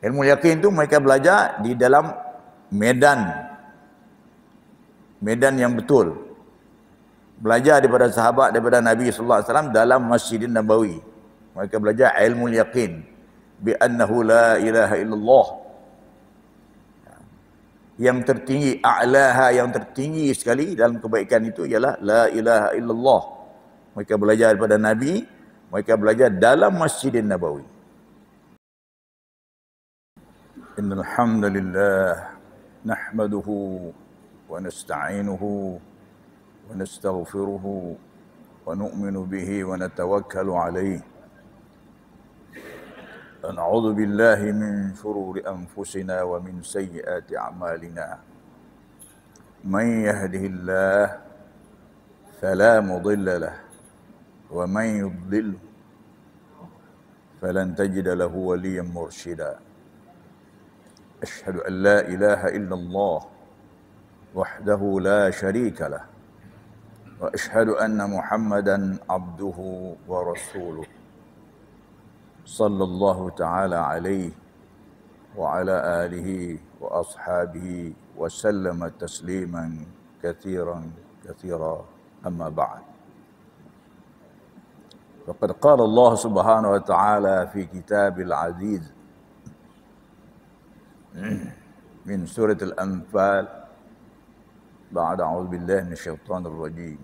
Ilmu yakin itu mereka belajar di dalam medan. Medan yang betul. Belajar daripada sahabat, daripada Nabi SAW dalam Masjidin Nabawi. Mereka belajar ilmu yakin. Bi annahu la ilaha illallah. Yang tertinggi, a'laha yang tertinggi sekali dalam kebaikan itu ialah la ilaha illallah. Mereka belajar daripada Nabi, mereka belajar dalam Masjidin Nabawi. إن الحمد لله نحمده ونستعينه ونستغفره ونؤمن به ونتوكل عليه ونعوذ بالله من شرور أنفسنا ومن سيئات أعمالنا من يهده الله فلا مضل له ومن يضلل فلن تجد له وليا مرشدا أشهد أن لا إله إلا الله وحده لا شريك له وأشهد أن محمدا عبده ورسوله صلى الله تعالى عليه وعلى آله وأصحابه وسلم تسليما كثيرا كثيرا أما بعد فقد قال الله سبحانه وتعالى في كتاب العزيز من سورة الأنفال بعد أعوذ بالله من الشيطان الرجيم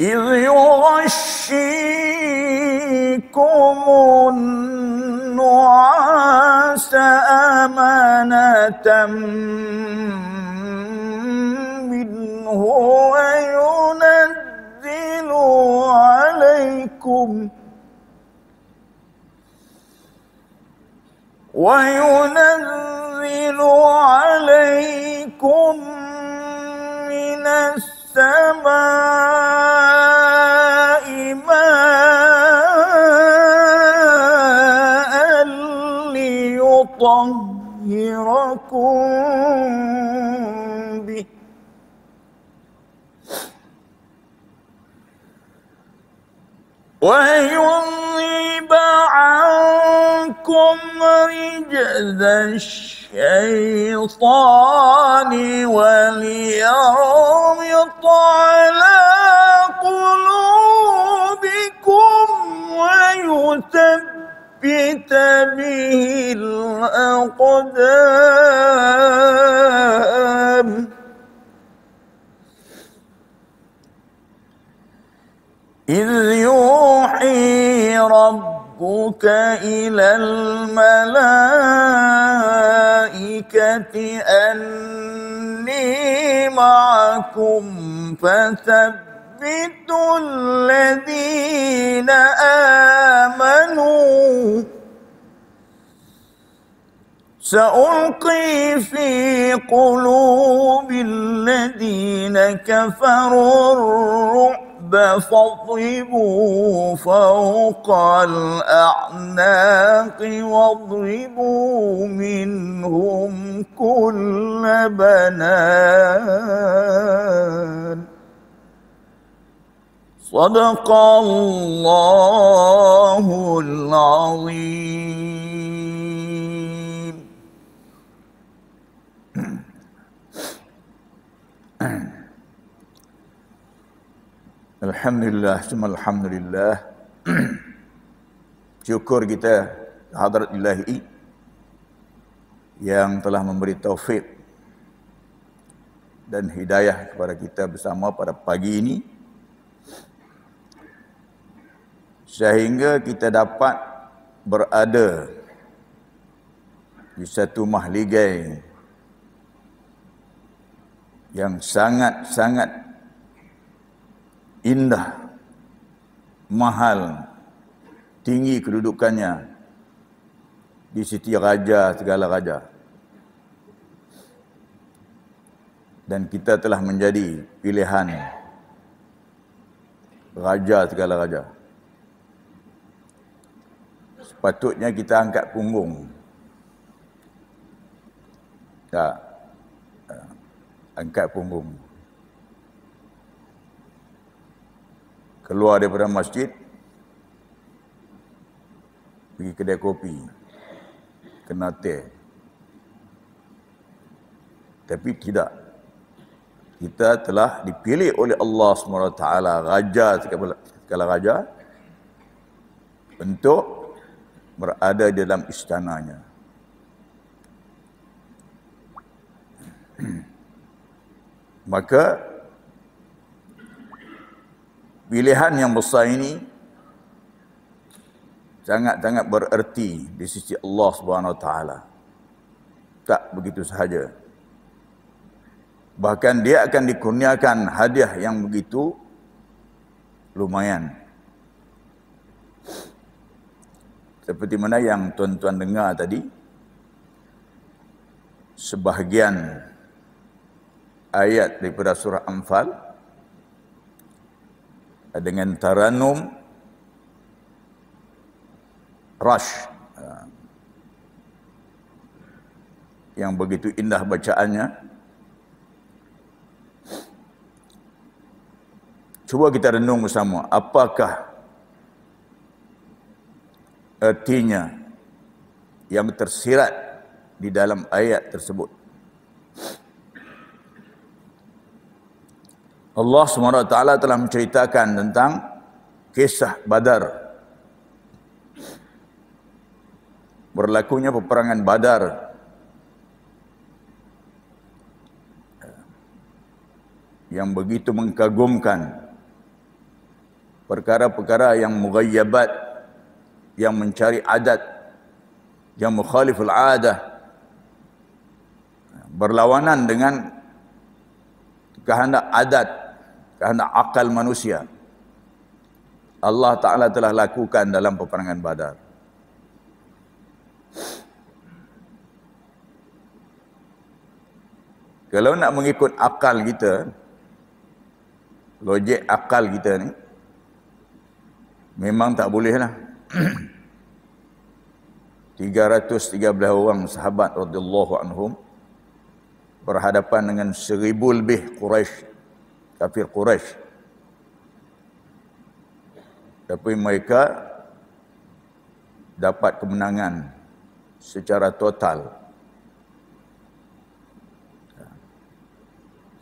إذ يغشيكم النعاس أمانة منه وينزل عليكم وينزل عليكم من السماء ماء ليطهركم به ويذهب عليكم لكم رجز الشيطان وليربط على قلوبكم ويثبت به الأقدام إذ يوحي رب ربك إلى الملائكة أني معكم فثبتوا الذين آمنوا سألقي في قلوب الذين كفروا الرعب فاضربوا فوق الأعناق واضربوا منهم كل بنان صدق الله العظيم Alhamdulillah, semua Alhamdulillah. Syukur kita hadrat ilahi yang telah memberi taufik dan hidayah kepada kita bersama pada pagi ini. Sehingga kita dapat berada di satu mahligai yang sangat-sangat indah, mahal, tinggi kedudukannya di sisi raja segala raja. Dan kita telah menjadi pilihan raja segala raja. Sepatutnya kita angkat punggung. Tak. Angkat punggung. keluar daripada masjid pergi kedai kopi kena teh tapi tidak kita telah dipilih oleh Allah SWT raja kalau raja untuk berada di dalam istananya maka pilihan yang besar ini sangat-sangat bererti di sisi Allah Subhanahu taala. Tak begitu sahaja. Bahkan dia akan dikurniakan hadiah yang begitu lumayan. Seperti mana yang tuan-tuan dengar tadi, sebahagian ayat daripada surah Anfal, Eh, dengan taranum rush eh, yang begitu indah bacaannya cuba kita renung bersama apakah artinya yang tersirat di dalam ayat tersebut Allah SWT telah menceritakan tentang kisah Badar. Berlakunya peperangan Badar. Yang begitu mengkagumkan perkara-perkara yang mughayyabat yang mencari adat yang mukhalif al adah berlawanan dengan kehendak adat kehendak akal manusia Allah Ta'ala telah lakukan dalam peperangan badar kalau nak mengikut akal kita logik akal kita ni memang tak boleh lah 313 orang sahabat radhiyallahu anhum berhadapan dengan seribu lebih Quraisy kafir Quraisy. Tapi mereka dapat kemenangan secara total.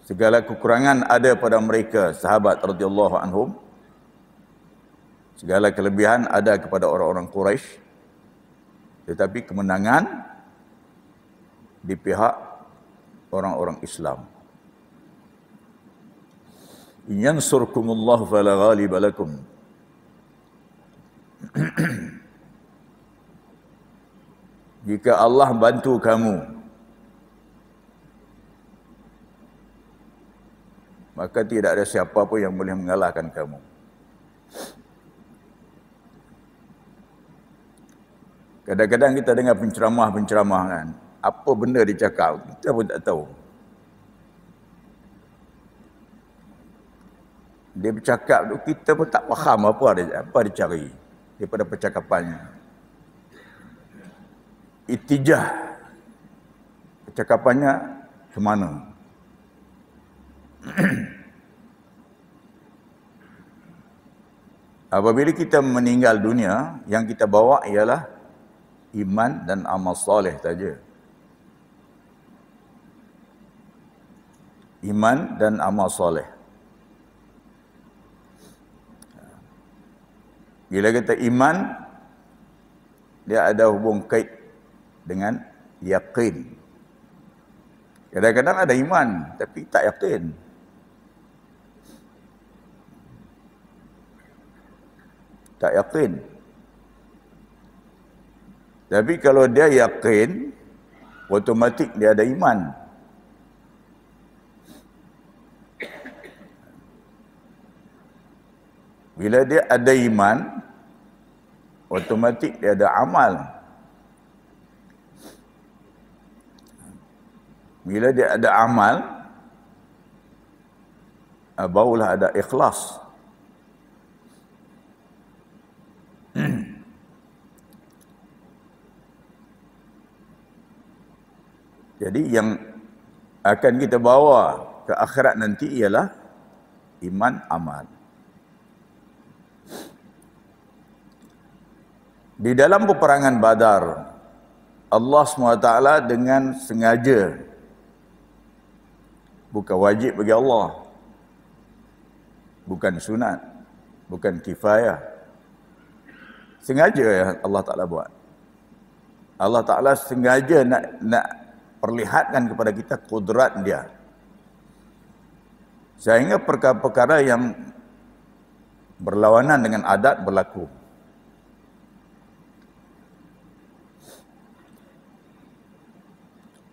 Segala kekurangan ada pada mereka sahabat radhiyallahu anhum. Segala kelebihan ada kepada orang-orang Quraisy. Tetapi kemenangan di pihak orang-orang Islam yansurkumullahu fala ghaliba lakum jika Allah bantu kamu maka tidak ada siapa pun yang boleh mengalahkan kamu kadang-kadang kita dengar penceramah-penceramah kan apa benda dia cakap kita pun tak tahu dia bercakap tu kita pun tak faham apa ada apa dia cari daripada percakapannya itijah percakapannya ke mana apabila kita meninggal dunia yang kita bawa ialah iman dan amal soleh saja iman dan amal soleh Bila kata iman, dia ada hubung kait dengan yakin. Kadang-kadang ada iman, tapi tak yakin. Tak yakin. Tapi kalau dia yakin, otomatik dia ada iman. Iman. Bila dia ada iman, otomatik dia ada amal. Bila dia ada amal, ah, barulah ada ikhlas. Jadi yang akan kita bawa ke akhirat nanti ialah iman amal. di dalam peperangan Badar Allah SWT dengan sengaja bukan wajib bagi Allah bukan sunat bukan kifayah sengaja yang Allah Taala buat Allah Taala sengaja nak nak perlihatkan kepada kita kudrat dia sehingga perkara-perkara yang berlawanan dengan adat berlaku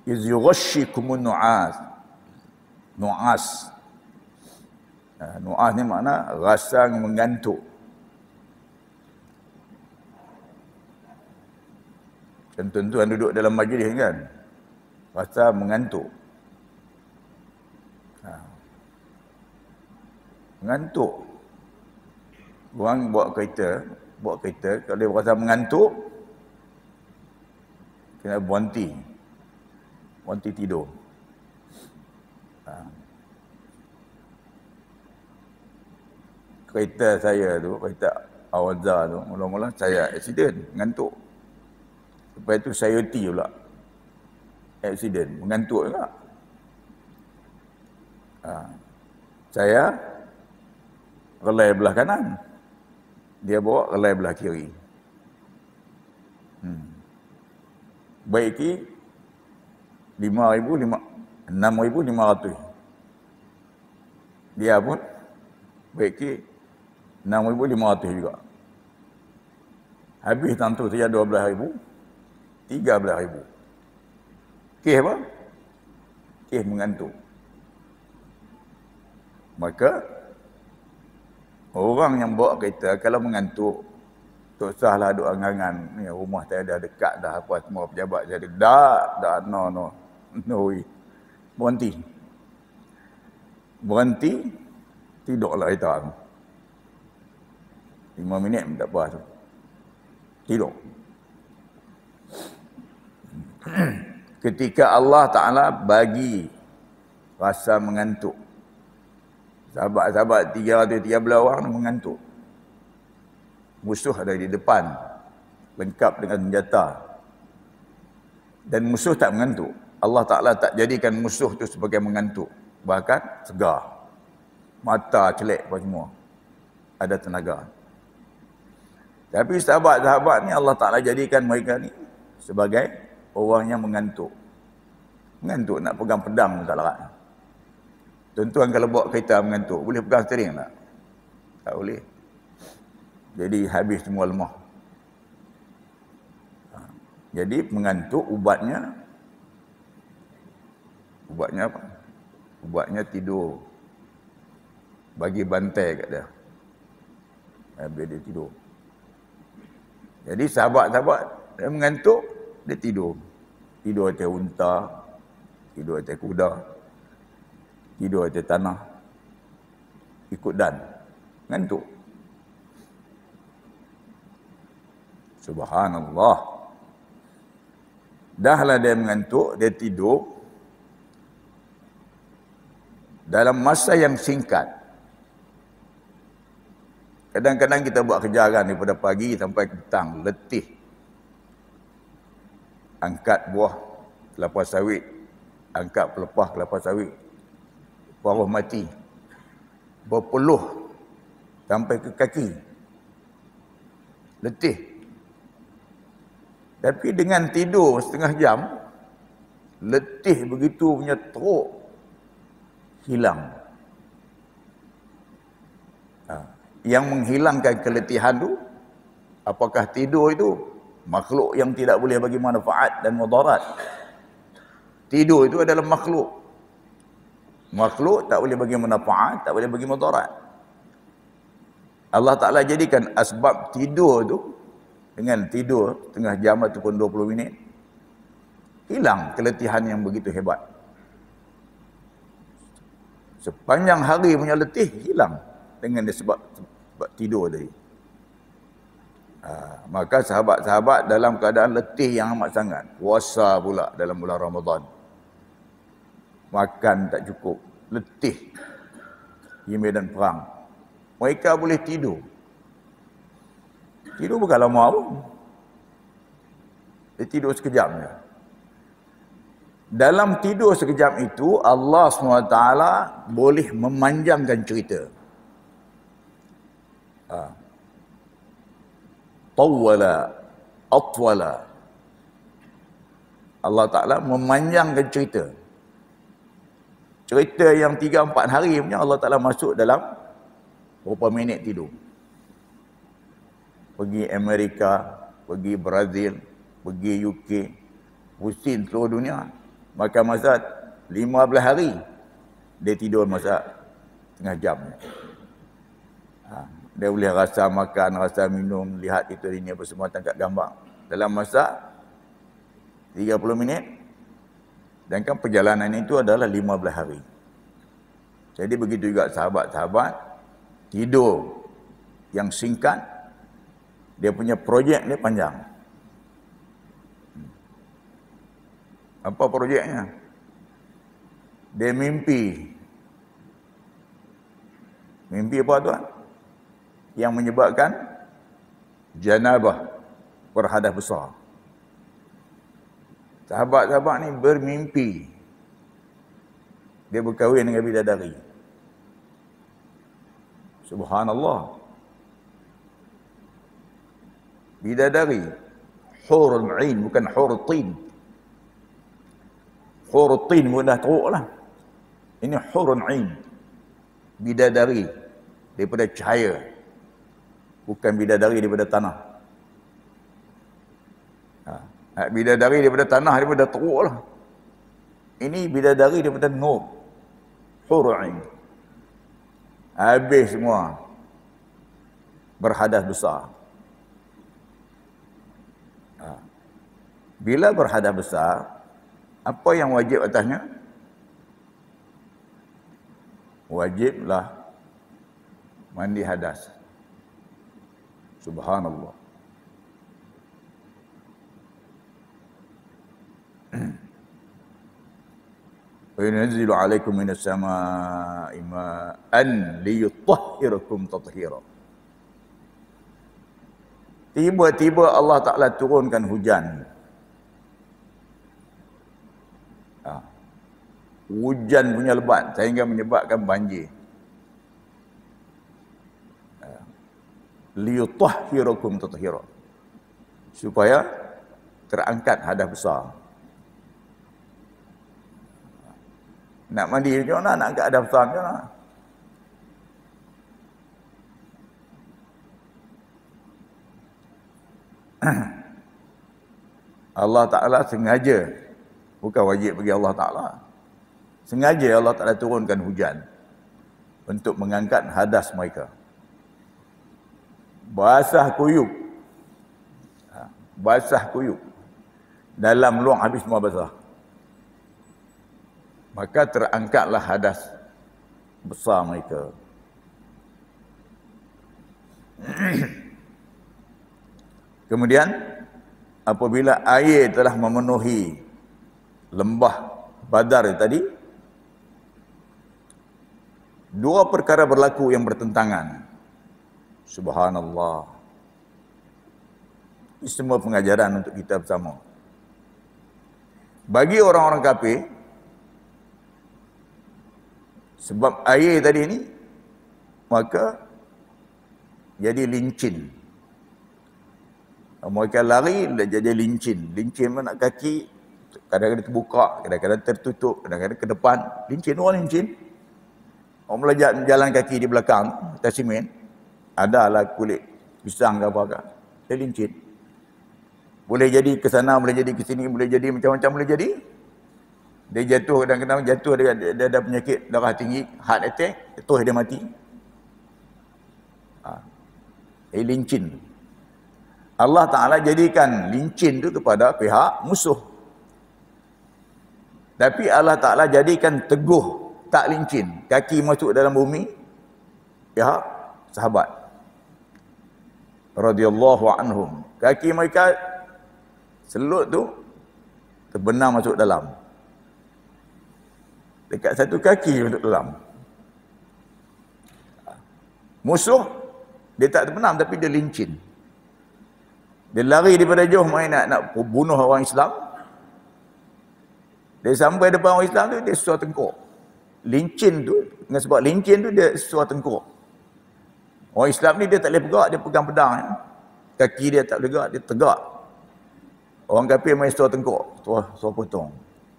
iz yughashshikumun nu'as nu'as nu'as ni makna rasa mengantuk Contoh tuan duduk dalam majlis kan rasa mengantuk ha. mengantuk orang bawa kereta bawa kereta kalau dia rasa mengantuk kena berhenti waktu tidur. Ha. Kereta saya tu, kereta Awaza tu, mula-mula saya accident, mengantuk. Lepas tu saya ti pula. Accident, mengantuk juga. Ha. Saya relai belah kanan. Dia bawa relai belah kiri. Hmm. Baik kiri, 6,500. Dia pun baik 6,500 juga. Habis tentu saja 12,000, 13,000. Keh apa? Keh mengantuk. Maka orang yang bawa kereta kalau mengantuk tak sahlah duk angan ni rumah tak ada dekat dah apa semua pejabat jadi dak dak no no no way. Berhenti. tidur lah kita. Lima minit pun tak apa. Tidur. Ketika Allah Ta'ala bagi rasa mengantuk. Sahabat-sahabat 313 orang mengantuk. Musuh ada di depan. Lengkap dengan senjata. Dan musuh tak mengantuk. Allah Ta'ala tak jadikan musuh tu sebagai mengantuk. Bahkan segar. Mata celik apa semua. Ada tenaga. Tapi sahabat-sahabat ni Allah Ta'ala jadikan mereka ni sebagai orang yang mengantuk. Mengantuk nak pegang pedang pun tak larat. Tuan-tuan kalau bawa kereta mengantuk, boleh pegang steering tak? Tak boleh. Jadi habis semua lemah. Ha. Jadi mengantuk ubatnya Ubatnya apa? Ubatnya tidur. Bagi bantai kat dia. Habis dia tidur. Jadi sahabat-sahabat dia mengantuk, dia tidur. Tidur atas unta, tidur atas kuda, tidur atas tanah. Ikut dan. Ngantuk. Subhanallah. Dahlah dia mengantuk, dia tidur dalam masa yang singkat. Kadang-kadang kita buat kejaran daripada pagi sampai petang, letih. Angkat buah kelapa sawit, angkat pelepah kelapa sawit. Paruh mati. Berpeluh sampai ke kaki. Letih. Tapi dengan tidur setengah jam, letih begitu punya teruk hilang. Ha. Yang menghilangkan keletihan itu, apakah tidur itu makhluk yang tidak boleh bagi manfaat dan mudarat? Tidur itu adalah makhluk. Makhluk tak boleh bagi manfaat, tak boleh bagi mudarat. Allah Ta'ala jadikan asbab tidur itu dengan tidur tengah jam ataupun 20 minit hilang keletihan yang begitu hebat Sepanjang hari punya letih hilang dengan dia sebab, sebab tidur tadi. Ha, maka sahabat-sahabat dalam keadaan letih yang amat sangat. Puasa pula dalam bulan Ramadan. Makan tak cukup. Letih. Di medan perang. Mereka boleh tidur. Tidur bukan lama pun. Dia tidur sekejap dalam tidur sekejap itu Allah SWT boleh memanjangkan cerita ha. tawala atwala Allah Ta'ala memanjangkan cerita cerita yang 3-4 hari punya Allah Ta'ala masuk dalam berapa minit tidur pergi Amerika pergi Brazil pergi UK pusing seluruh dunia makan masak 15 hari dia tidur masak tengah jam ha. dia boleh rasa makan rasa minum lihat itu ini apa semua tangkap gambar dalam masa 30 minit dan kan perjalanan itu adalah 15 hari jadi begitu juga sahabat-sahabat tidur yang singkat dia punya projek dia panjang apa projeknya dia mimpi mimpi apa tuan yang menyebabkan janabah berhadas besar sahabat-sahabat ni bermimpi dia berkahwin dengan dari. subhanallah bidadari hurul ain bukan hurul tin hurtin mudah teruk lah. Ini hurun ain. Bidadari daripada cahaya. Bukan bidadari daripada tanah. Ha. ha bidadari daripada tanah, daripada teruk lah. Ini bidadari daripada nur. Hurun Habis semua. Berhadas besar. Ha. Bila berhadas besar, apa yang wajib atasnya? Wajiblah mandi hadas. Subhanallah. وينزل عليكم من السماء ماء ليطهركم تطهيرا tiba-tiba Allah Taala turunkan hujan hujan punya lebat sehingga menyebabkan banjir liyutahhirukum tatahira supaya terangkat hadas besar nak mandi macam mana nak angkat hadas besar macam mana Allah Ta'ala sengaja bukan wajib bagi Allah Ta'ala Sengaja Allah Ta'ala turunkan hujan untuk mengangkat hadas mereka. Basah kuyuk. Ha, basah kuyuk. Dalam luang habis semua basah. Maka terangkatlah hadas besar mereka. Kemudian apabila air telah memenuhi lembah badar tadi, dua perkara berlaku yang bertentangan. Subhanallah. Ini semua pengajaran untuk kita bersama. Bagi orang-orang kafir, sebab air tadi ini, maka jadi lincin. Mereka lari, dia jadi lincin. Lincin mana kaki, kadang-kadang terbuka, kadang-kadang tertutup, kadang-kadang ke depan. Lincin, orang lincin. Orang belajar jalan kaki di belakang, ada Adalah kulit pisang ke apa ke. Dia lincin. Boleh jadi ke sana, boleh jadi ke sini, boleh jadi macam-macam boleh jadi. Dia jatuh dan kena jatuh dia, dia, dia, ada penyakit darah tinggi, heart attack, terus dia mati. Ha. Dia lincin. Allah Ta'ala jadikan lincin itu kepada pihak musuh. Tapi Allah Ta'ala jadikan teguh tak lincin kaki masuk dalam bumi ya sahabat radhiyallahu anhum kaki mereka selut tu terbenam masuk dalam dekat satu kaki masuk dalam musuh dia tak terbenam tapi dia lincin dia lari daripada jauh main nak, nak bunuh orang Islam dia sampai depan orang Islam tu dia susah tengkuk lincin tu dengan sebab lincin tu dia sesuatu tengkuk orang Islam ni dia tak boleh bergerak dia pegang pedang ya. kaki dia tak bergerak dia tegak orang kafir main sesuatu tengkuk sesuatu potong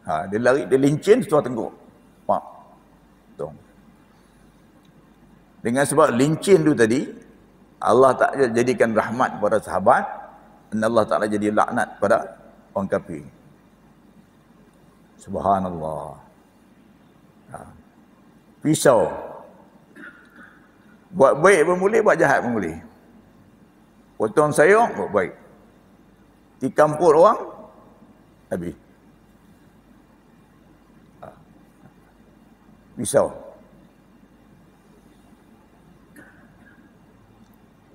ha, dia lari dia lincin sesuatu tengkuk pak potong dengan sebab lincin tu tadi Allah tak jadikan rahmat kepada sahabat dan Allah Ta'ala jadi laknat kepada orang kafir Subhanallah. Ha. Pisau. Buat baik pun boleh, buat jahat pun boleh. Potong sayur, buat baik. Tikam perut orang, habis. Ha. Pisau.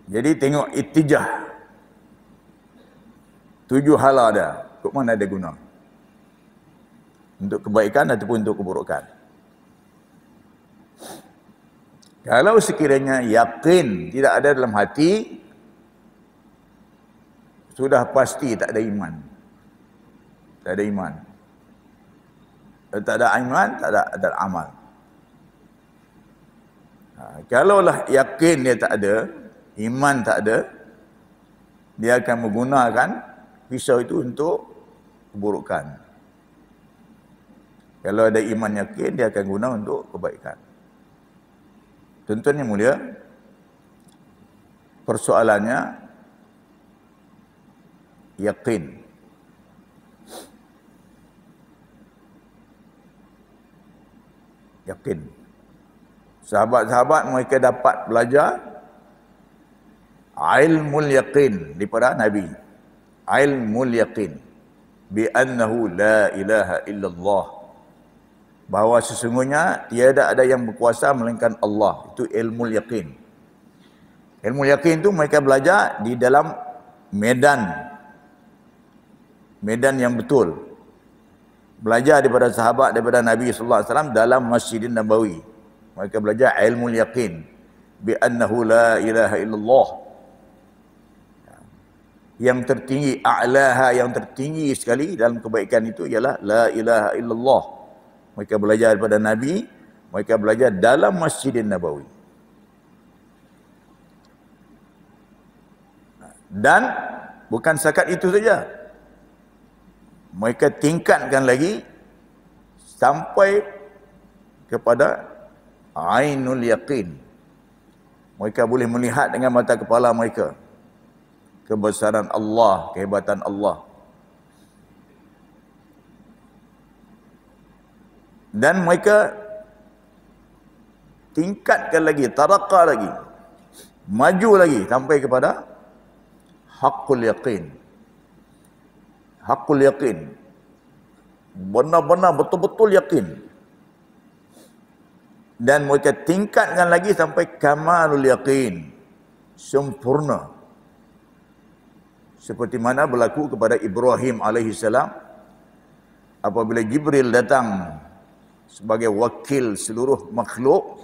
Jadi tengok itijah. Tujuh hala dia. Untuk mana dia guna. Untuk kebaikan ataupun untuk keburukan. Kalau sekiranya yakin tidak ada dalam hati, sudah pasti tak ada iman. Tak ada iman. Kalau tak ada iman, tak ada, ada amal. Ha, kalaulah yakin dia tak ada, iman tak ada, dia akan menggunakan pisau itu untuk keburukan. Kalau ada iman yakin, dia akan guna untuk kebaikan. Tuan-tuan yang mulia, persoalannya yakin. Yakin. Sahabat-sahabat mereka dapat belajar ilmu yakin daripada Nabi. ilmu yakin. bi Bi'annahu la ilaha illallah bahawa sesungguhnya tiada ada yang berkuasa melainkan Allah itu ilmu yakin ilmu yakin itu mereka belajar di dalam medan medan yang betul belajar daripada sahabat daripada Nabi sallallahu alaihi wasallam dalam masjid Nabawi mereka belajar ilmu yakin bi annahu la ilaha illallah yang tertinggi a'laha yang tertinggi sekali dalam kebaikan itu ialah la ilaha illallah mereka belajar daripada Nabi. Mereka belajar dalam masjidin Nabawi. Dan bukan sekat itu saja. Mereka tingkatkan lagi sampai kepada Ainul Yaqin. Mereka boleh melihat dengan mata kepala mereka kebesaran Allah, kehebatan Allah. dan mereka tingkatkan lagi taraka lagi maju lagi sampai kepada hakul yakin hakul yakin benar-benar betul-betul yakin dan mereka tingkatkan lagi sampai kamalul yakin sempurna seperti mana berlaku kepada Ibrahim alaihissalam apabila Jibril datang sebagai wakil seluruh makhluk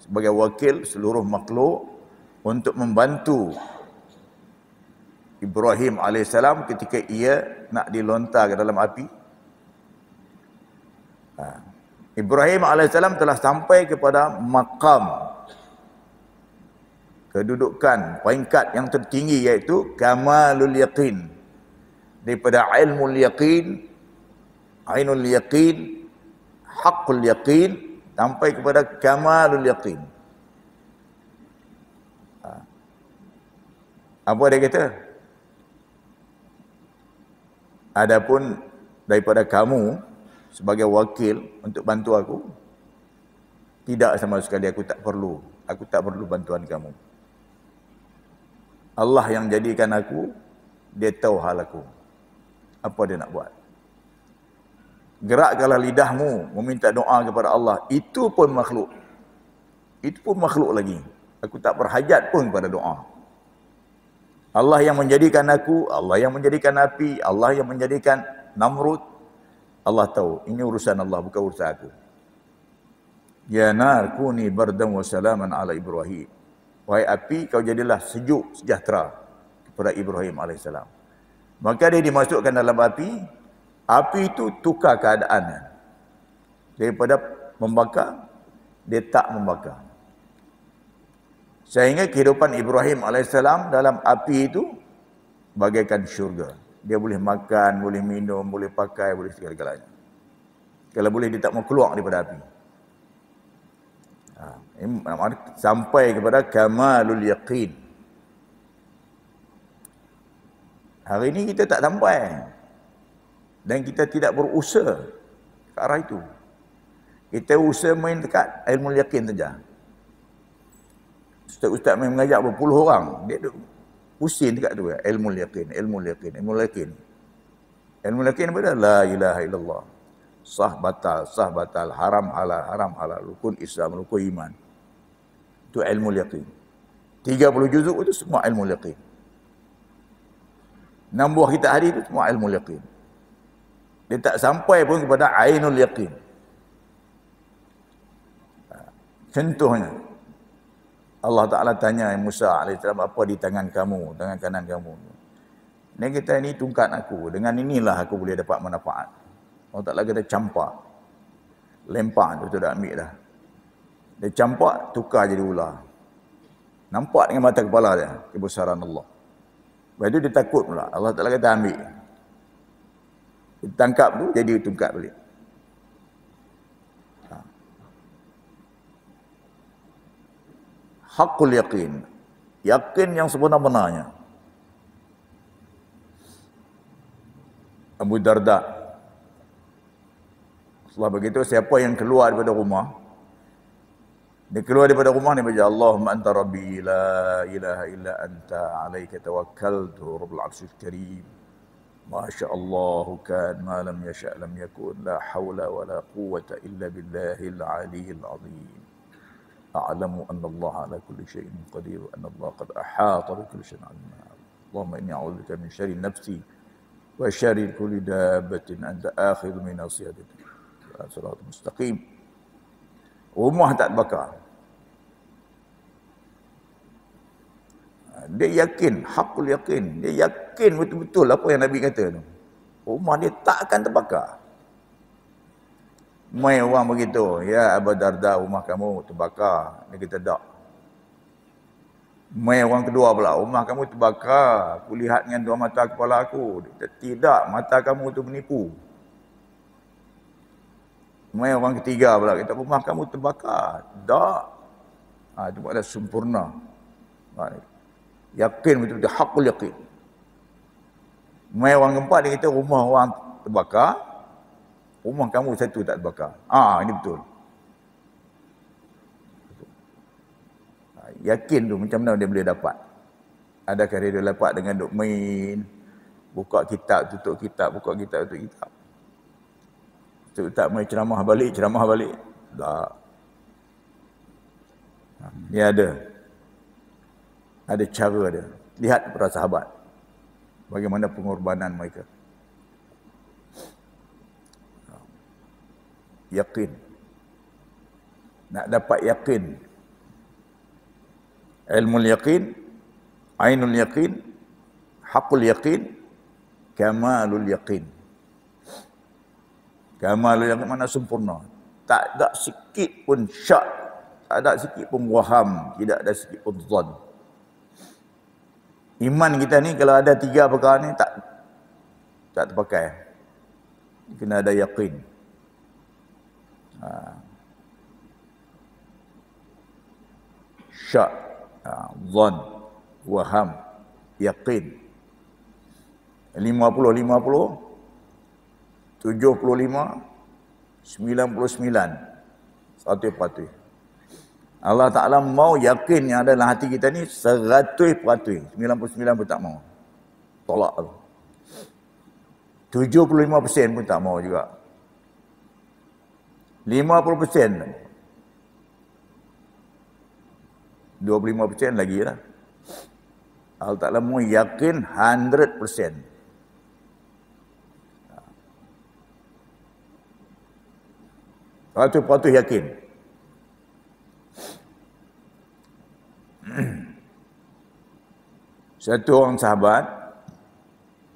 sebagai wakil seluruh makhluk untuk membantu Ibrahim AS ketika ia nak dilontar ke dalam api. Ha. Ibrahim AS telah sampai kepada makam kedudukan peringkat yang tertinggi iaitu kamalul yaqin daripada ilmu yaqin ainul yaqin haqqul yaqin sampai kepada kamalul yaqin. Ha. Apa dia kata? Adapun daripada kamu sebagai wakil untuk bantu aku, tidak sama sekali aku tak perlu. Aku tak perlu bantuan kamu. Allah yang jadikan aku, dia tahu hal aku. Apa dia nak buat? gerakkanlah lidahmu meminta doa kepada Allah itu pun makhluk itu pun makhluk lagi aku tak berhajat pun kepada doa Allah yang menjadikan aku Allah yang menjadikan api Allah yang menjadikan namrud Allah tahu ini urusan Allah bukan urusan aku Ya nar kuni bardam wa salaman ala Ibrahim Wahai api kau jadilah sejuk sejahtera kepada Ibrahim alaihissalam. Maka dia dimasukkan dalam api api itu tukar keadaan daripada membakar dia tak membakar Saya ingat kehidupan Ibrahim AS dalam api itu bagaikan syurga dia boleh makan, boleh minum, boleh pakai, boleh segala-galanya kalau boleh dia tak mau keluar daripada api ha, sampai kepada kamalul yaqin hari ini kita tak sampai dan kita tidak berusaha ke arah itu. Kita usaha main dekat ilmu yakin saja. Ustaz-ustaz main mengajak berpuluh orang, dia duduk pusing dekat tu ilmu yakin, ilmu yakin, ilmu yakin. Ilmu yakin apa dia? La ilaha illallah. Sah batal, sah batal, haram halal, haram halal, rukun Islam, rukun iman. Itu ilmu yakin. 30 juzuk itu semua ilmu yakin. Enam kita hari itu semua ilmu yakin dia tak sampai pun kepada ainul yaqin ha. contohnya Allah Ta'ala tanya Musa AS, apa di tangan kamu, tangan kanan kamu. Ini kita ini tungkat aku, dengan inilah aku boleh dapat manfaat. Allah Ta'ala kata campak, lempar tu, tu dah ambil dah. Dia campak, tukar jadi ular. Nampak dengan mata kepala dia, kebesaran Allah. Lepas itu dia takut pula, Allah Ta'ala kata ambil tangkap tu jadi tungkat balik. Hakul yakin. Yakin yang sebenar-benarnya. Abu Darda. Setelah begitu, siapa yang keluar daripada rumah, dia keluar daripada rumah ni baca Allahumma anta rabbi la ilaha illa anta alaika tawakkaltu rabbul arsyil karim ما شاء الله كان ما لم يشأ لم يكن لا حول ولا قوة إلا بالله العلي العظيم أعلم أن الله على كل شيء قدير وأن الله قد أحاط بكل شيء علما اللهم إني أعوذ بك من شر نفسي وشر كل دابة أنت آخذ من نصيحتك صراط مستقيم ومحتاج بكر dia yakin, hakul yakin. Dia yakin betul-betul apa yang Nabi kata tu. Rumah dia tak akan terbakar. Mai orang begitu, ya Abu Darda rumah kamu terbakar. Dia kata tak. Mai orang kedua pula, rumah kamu terbakar. Aku lihat dengan dua mata kepala aku. Dia kata, tidak, mata kamu tu menipu. Mai orang ketiga pula, kata rumah kamu terbakar. Tak. Ha, itu pun sempurna. Baik. Yakin betul-betul. Hakul yakin. Mereka orang keempat dia kata rumah orang terbakar. Rumah kamu satu tak terbakar. Ah ha, ini betul. Ha, yakin tu macam mana dia boleh dapat. Adakah dia boleh dapat dengan duk main. Buka kitab, tutup kitab, buka kitab, tutup kitab. Tutup kitab, main ceramah balik, ceramah balik. Tak. Ha, dia ada ada cara dia. Lihat para sahabat. Bagaimana pengorbanan mereka. Yakin. Nak dapat yakin. Ilmu yakin. Ainul yakin. Hakul yakin. Kamalul yakin. Kamalul yakin mana sempurna. Tak ada sikit pun syak. Tak ada sikit pun waham. Tidak ada sikit pun zon. Iman kita ni kalau ada tiga perkara ni tak tak terpakai. Kena ada yakin. Ha. Syak, ha. zon, waham, yakin. 50-50, 75, 99, satu patuh. Allah Ta'ala mau yakin yang ada dalam hati kita ni seratus peratus. Sembilan puluh sembilan pun tak mau. Tolak tu. Tujuh puluh lima persen pun tak mau juga. Lima puluh persen. Dua puluh lima persen lagi lah. Allah Ta'ala mau yakin hundred persen. Seratus peratus yakin. Yakin. satu orang sahabat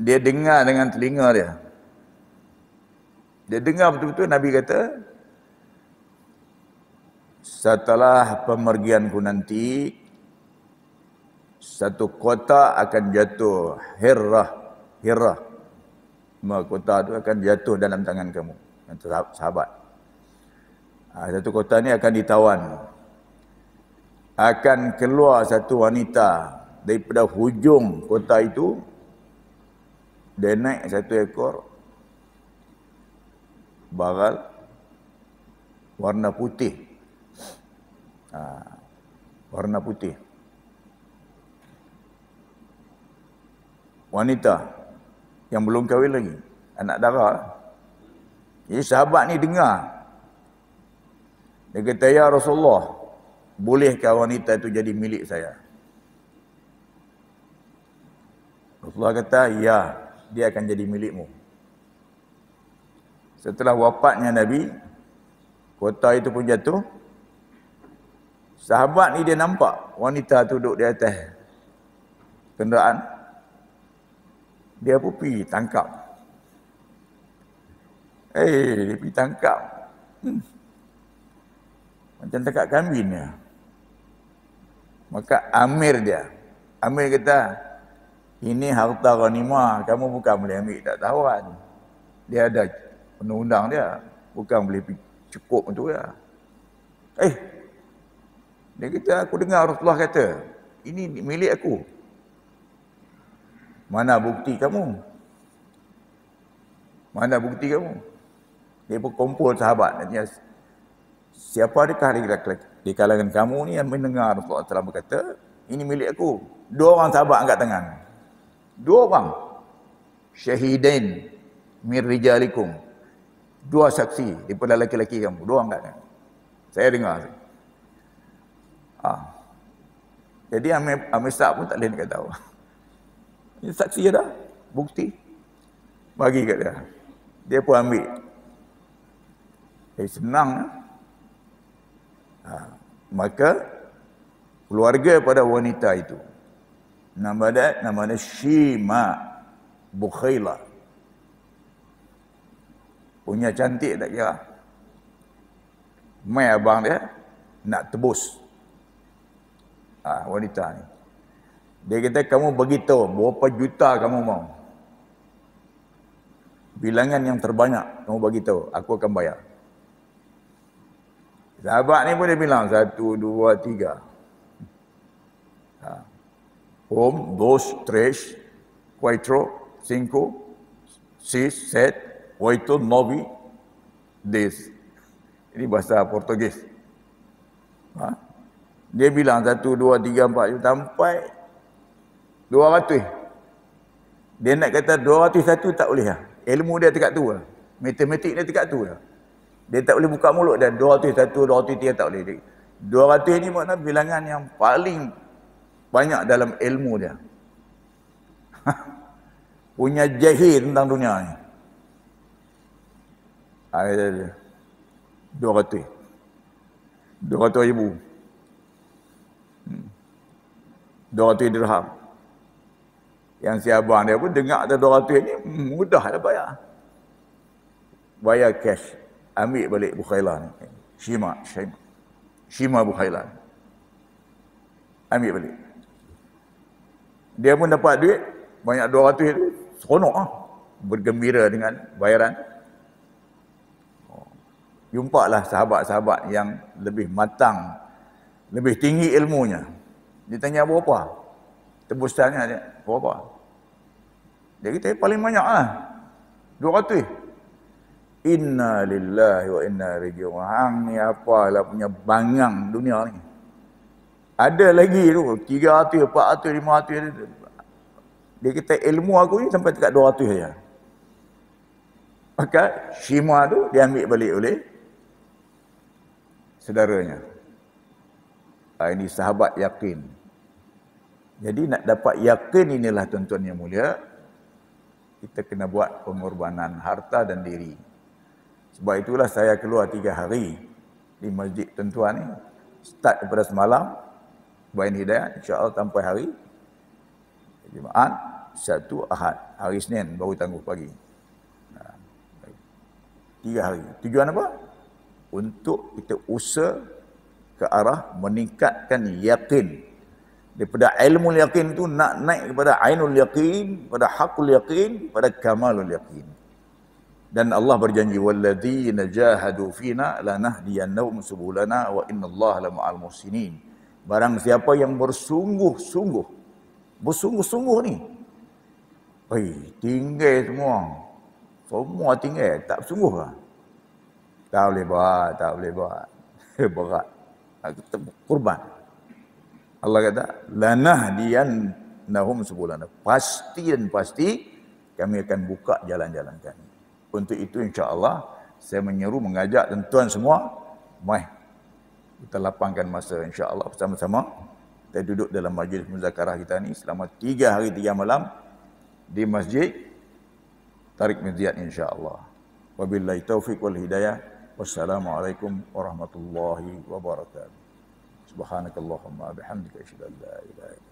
dia dengar dengan telinga dia dia dengar betul-betul Nabi kata setelah pemergianku nanti satu kota akan jatuh hirrah hirrah semua kota itu akan jatuh dalam tangan kamu kata sahabat ah, satu kota ni akan ditawan akan keluar satu wanita daripada hujung kota itu dia naik satu ekor bagal, warna putih ha, warna putih wanita yang belum kahwin lagi anak dara jadi sahabat ni dengar dia kata ya Rasulullah bolehkah wanita itu jadi milik saya? Rasulullah kata, ya, dia akan jadi milikmu. Setelah wafatnya Nabi, kota itu pun jatuh. Sahabat ni dia nampak wanita tu duduk di atas kenderaan. Dia pun pergi tangkap. Eh, hey, dia pergi tangkap. Hmm. Macam tangkap kambin dia. Ya. Maka Amir dia. Amir kata, ini harta ghanimah, kamu bukan boleh ambil tak tawan. Dia ada undang-undang dia, bukan boleh cukup untuk dia. Eh, dia kata, aku dengar Rasulullah kata, ini milik aku. Mana bukti kamu? Mana bukti kamu? Dia pun kumpul sahabat, siapa adakah hari laki-laki? Di kalangan kamu ni yang mendengar Rasulullah SAW berkata, ini milik aku. Dua orang sahabat angkat tangan. Dua orang. Syahidin mirrijalikum. Dua saksi daripada lelaki-lelaki kamu. Dua angkat tangan. Saya dengar. Ha. Jadi Amir pun tak boleh nak tahu. Ini saksi je dah. Bukti. Bagi kat dia. Dia pun ambil. Eh, senang. Eh? Ha. Maka keluarga pada wanita itu. Nama dia nama dia Shima Bukhaila. Punya cantik tak kira. Mai abang dia nak tebus. Ha, wanita ni. Dia kata kamu bagi tahu berapa juta kamu mau. Bilangan yang terbanyak kamu bagi tahu, aku akan bayar. Sahabat ni pun dia bilang satu, dua, tiga. Ha. Home, dos, tres, cuatro, cinco, seis, set, oito, nove dez Ini bahasa Portugis. Ha. Dia bilang satu, dua, tiga, empat, sampai dua ratus. Dia nak kata dua ratus satu tak boleh lah. Ilmu dia tekat tu lah. Matematik dia tekat tu lah. Dia tak boleh buka mulut dan 201, 203 tak boleh. 200 ini makna bilangan yang paling banyak dalam ilmu dia. Punya jahil tentang dunia ni. Ada dia. 200. 200 ribu. 200 hmm. dirham. Yang si abang dia pun dengar ada 200 ini mudah lah bayar. Bayar cash ambil balik Bukhailah ni. Shima, Shima. Shima Bukhailah. Ambil balik. Dia pun dapat duit, banyak 200 duit. Seronok lah. Bergembira dengan bayaran. Oh. Jumpa lah sahabat-sahabat yang lebih matang, lebih tinggi ilmunya. Dia tanya berapa? Tebusannya dia, berapa? Dia kata paling banyak lah. 200 Inna lillahi wa inna ilaihi Hang ni apalah punya bangang dunia ni. Ada lagi tu, 300, 400, 500. Dia, dia kata ilmu aku ni sampai dekat 200 saja. Maka semua tu dia diambil balik oleh saudaranya. Ha, ini sahabat yakin. Jadi nak dapat yakin inilah tuan-tuan yang mulia. Kita kena buat pengorbanan harta dan diri. Sebab itulah saya keluar tiga hari di masjid tentuan ni. Start daripada semalam, buat hidayah, insyaAllah tanpa hari. Jumaat, satu ahad, hari Senin baru tangguh pagi. Ha, tiga hari. Tujuan apa? Untuk kita usaha ke arah meningkatkan yakin. Daripada ilmu yakin itu nak naik kepada ainul yakin, kepada hakul yakin, kepada kamalul yakin dan Allah berjanji walladzina jahadu fina lanahdiyannahum subulana wa innallaha la ma'al muhsinin barang siapa yang bersungguh-sungguh bersungguh-sungguh ni oi tinggal semua semua tinggal tak bersungguh lah. tak boleh buat tak boleh buat berat aku kurban Allah kata lanahdiyannahum subulana pasti dan pasti kami akan buka jalan-jalan kami untuk itu insya-Allah saya menyeru mengajak dan tuan semua mai kita lapangkan masa insya-Allah bersama-sama kita duduk dalam majlis muzakarah kita ni selama tiga hari tiga malam di masjid Tarik mizan, insya-Allah. Wabillahi taufik wal hidayah. Wassalamualaikum warahmatullahi wabarakatuh. Subhanakallahumma bihamdika asyhadu an